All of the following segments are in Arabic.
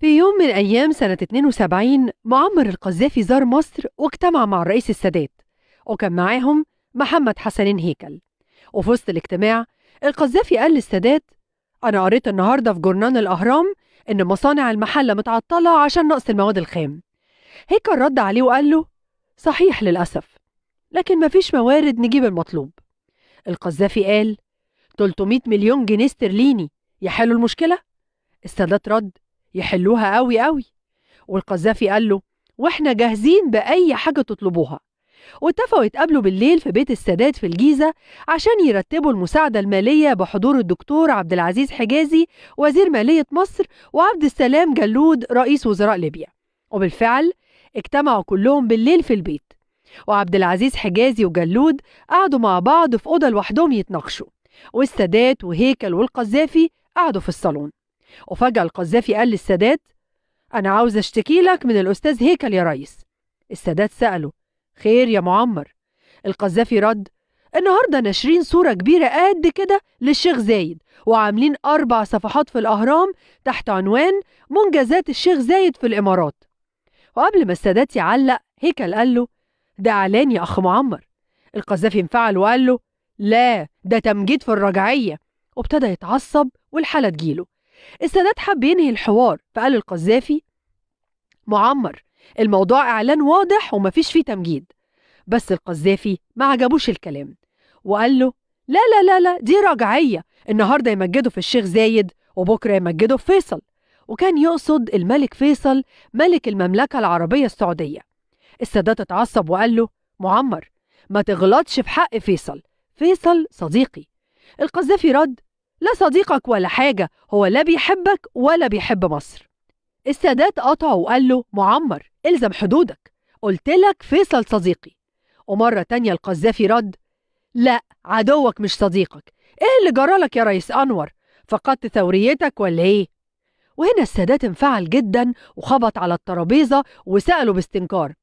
في يوم من أيام سنة 72 معمر القذافي زار مصر واجتمع مع الرئيس السادات وكان معاهم محمد حسنين هيكل وفي وسط الاجتماع القذافي قال للسادات أنا قريت النهاردة في جورنان الأهرام إن مصانع المحلة متعطلة عشان نقص المواد الخام هيكل رد عليه وقال له صحيح للأسف لكن مفيش موارد نجيب المطلوب القذافي قال 300 مليون جنيه استرليني يحلوا المشكلة السادات رد يحلوها قوي قوي والقذافي قال له واحنا جاهزين بأي حاجة تطلبوها واتفقوا يتقابلوا بالليل في بيت السادات في الجيزة عشان يرتبوا المساعدة المالية بحضور الدكتور عبد العزيز حجازي وزير مالية مصر وعبد السلام جلود رئيس وزراء ليبيا وبالفعل اجتمعوا كلهم بالليل في البيت وعبد العزيز حجازي وجلود قعدوا مع بعض في أوضة لوحدهم يتناقشوا والسادات وهيكل والقذافي قعدوا في الصالون وفجأة القذافي قال للسادات أنا عاوز أشتكي لك من الأستاذ هيكل يا ريس السادات سأله خير يا معمر القذافي رد النهاردة ناشرين صورة كبيرة قد كده للشيخ زايد وعاملين أربع صفحات في الأهرام تحت عنوان منجزات الشيخ زايد في الإمارات وقبل ما السادات يعلق هيكل قال له ده إعلان يا أخ معمر القذافي انفعل وقال له لا ده تمجيد في الرجعية وابتدى يتعصب والحالة تجيله السادات حب ينهي الحوار فقال القذافي معمر الموضوع إعلان واضح ومفيش فيه تمجيد بس القذافي ما عجبوش الكلام وقال له لا لا لا لا دي رجعية النهاردة يمجدوا في الشيخ زايد وبكرة يمجدوا في فيصل وكان يقصد الملك فيصل ملك المملكة العربية السعودية السادات اتعصب وقال له معمر ما تغلطش في حق فيصل فيصل صديقي القذافي رد لا صديقك ولا حاجة هو لا بيحبك ولا بيحب مصر السادات قطع وقال له معمر الزم حدودك قلت لك فيصل صديقي ومرة تانية القذافي رد لا عدوك مش صديقك ايه اللي جرالك يا ريس أنور فقدت ثوريتك ولا ايه وهنا السادات انفعل جدا وخبط على الترابيزة وسأله باستنكار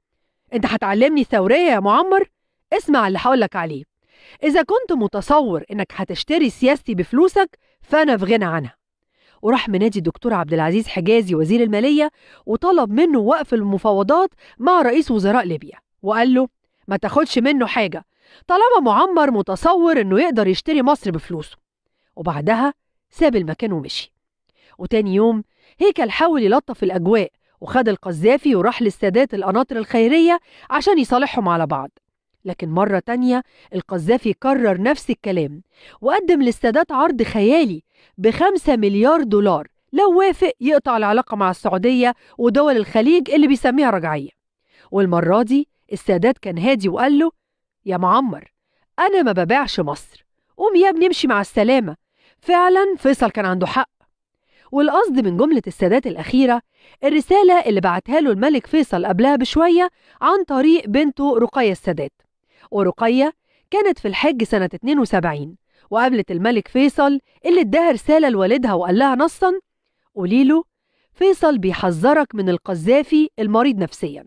انت هتعلمني ثورية يا معمر اسمع اللي هقولك عليه إذا كنت متصور إنك هتشتري سياستي بفلوسك فأنا في غنى عنها وراح منادي الدكتور عبد العزيز حجازي وزير المالية وطلب منه وقف المفاوضات مع رئيس وزراء ليبيا وقال له ما تاخدش منه حاجة طالما معمر متصور إنه يقدر يشتري مصر بفلوسه وبعدها ساب المكان ومشي وتاني يوم هيكل حاول يلطف الأجواء وخد القذافي وراح للسادات القناطر الخيرية عشان يصالحهم على بعض لكن مرة تانية القذافي كرر نفس الكلام وقدم للسادات عرض خيالي بخمسة مليار دولار لو وافق يقطع العلاقة مع السعودية ودول الخليج اللي بيسميها رجعية والمرة دي السادات كان هادي وقال له يا معمر أنا ما ببيعش مصر قوم يا ابني امشي مع السلامة فعلا فيصل كان عنده حق والقصد من جملة السادات الأخيرة الرسالة اللي بعتها له الملك فيصل قبلها بشوية عن طريق بنته رقية السادات ورقية كانت في الحج سنة 72 وقابلت الملك فيصل اللي اداها رسالة لوالدها وقال لها نصا قولي له فيصل بيحذرك من القذافي المريض نفسيا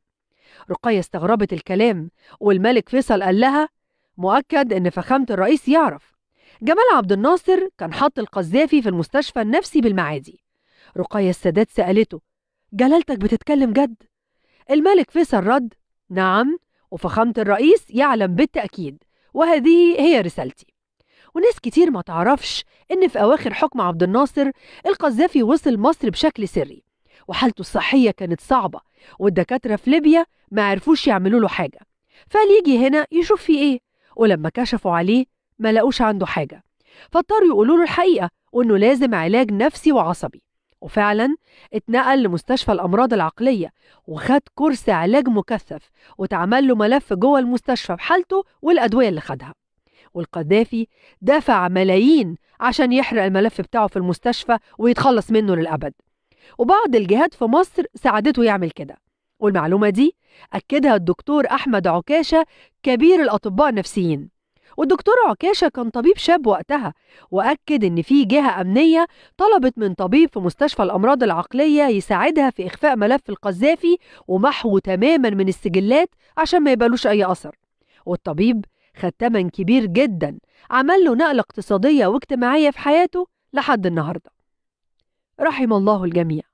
رقية استغربت الكلام والملك فيصل قال لها مؤكد ان فخامة الرئيس يعرف جمال عبد الناصر كان حط القذافي في المستشفى النفسي بالمعادي رقية السادات سألته جلالتك بتتكلم جد؟ الملك فيصل رد نعم وفخامة الرئيس يعلم بالتأكيد وهذه هي رسالتي وناس كتير ما تعرفش إن في أواخر حكم عبد الناصر القذافي وصل مصر بشكل سري وحالته الصحية كانت صعبة والدكاترة في ليبيا ما عرفوش يعملوا له حاجة فقال يجي هنا يشوف فيه إيه ولما كشفوا عليه ما لقوش عنده حاجة فاضطروا يقولوا له الحقيقة وإنه لازم علاج نفسي وعصبي وفعلا اتنقل لمستشفى الأمراض العقلية وخد كورس علاج مكثف واتعمل له ملف جوه المستشفى بحالته والأدوية اللي خدها والقذافي دفع ملايين عشان يحرق الملف بتاعه في المستشفى ويتخلص منه للأبد وبعض الجهات في مصر ساعدته يعمل كده والمعلومة دي أكدها الدكتور أحمد عكاشة كبير الأطباء النفسيين والدكتور عكاشه كان طبيب شاب وقتها واكد ان في جهه امنيه طلبت من طبيب في مستشفى الامراض العقليه يساعدها في اخفاء ملف القذافي ومحوه تماما من السجلات عشان ما يبقالوش اي اثر والطبيب خد تمن كبير جدا عمل له نقله اقتصاديه واجتماعيه في حياته لحد النهارده رحم الله الجميع